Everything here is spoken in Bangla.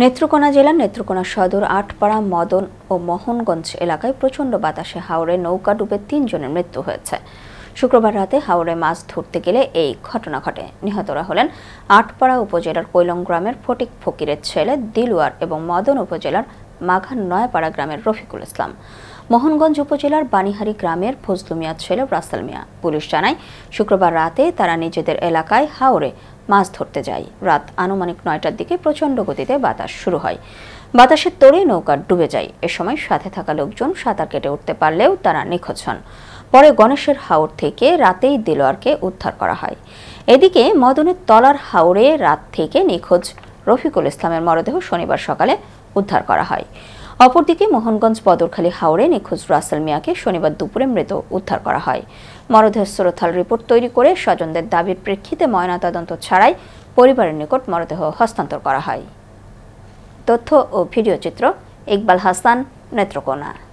নেত্রকোনা জেলার নেত্রকোনা সদর আটপাড়া মদন ও মোহনগঞ্জ এলাকায় প্রচণ্ড বাতাসে হাওড়ে নৌকা ডুবে তিনজনের মৃত্যু হয়েছে শুক্রবার রাতে হাওড়ে মাছ ধরতে গেলে এই ঘটনা ঘটে নিহতরা হলেন আটপাড়া উপজেলার কৈলং গ্রামের ফটিক ফকিরের ছেলে দিলুয়ার এবং মদন উপজেলার মাঘান নয়াপাড়া গ্রামের রফিকুল ইসলাম মোহনগঞ্জ উপজেলার বানিহারি গ্রামের ফজলু মিয়ার ছেলে রাস্তাল মিয়া পুলিশ জানায় শুক্রবার রাতে তারা নিজেদের এলাকায় হাওড়ে মাছ ধরতে যাই রাত আনুমানিক নয়টার দিকে প্রচণ্ড গতিতে বাতাস শুরু হয় বাতাসের তোড়ে নৌকা ডুবে যায় এ সময় সাথে থাকা লোকজন সাঁতার কেটে উঠতে পারলেও তারা নিখোঁজ হন পরে গণেশের হাওড় থেকে রাতেই দিলোয়ারকে উদ্ধার করা হয় এদিকে মদনের তলার হাওড়ে রাত থেকে নিখোঁজ রফিকুল ইসলামের মরদেহ শনিবার সকালে উদ্ধার করা হয় অপরদিকে মোহনগঞ্জ বদরখালী হাওড়ে নিখোঁজ রাসেল মিয়াকে শনিবার দুপুরে মৃত উদ্ধার করা হয় মরদেহের সুরথাল রিপোর্ট তৈরি করে স্বজনদের দাবির প্রেক্ষিতে ময়নাতদন্ত ছাড়াই পরিবারের নিকট মরদেহ হস্তান্তর করা হয় তথ্য ও ভিডিও চিত্র ইকবাল হাসান নেত্রকোনা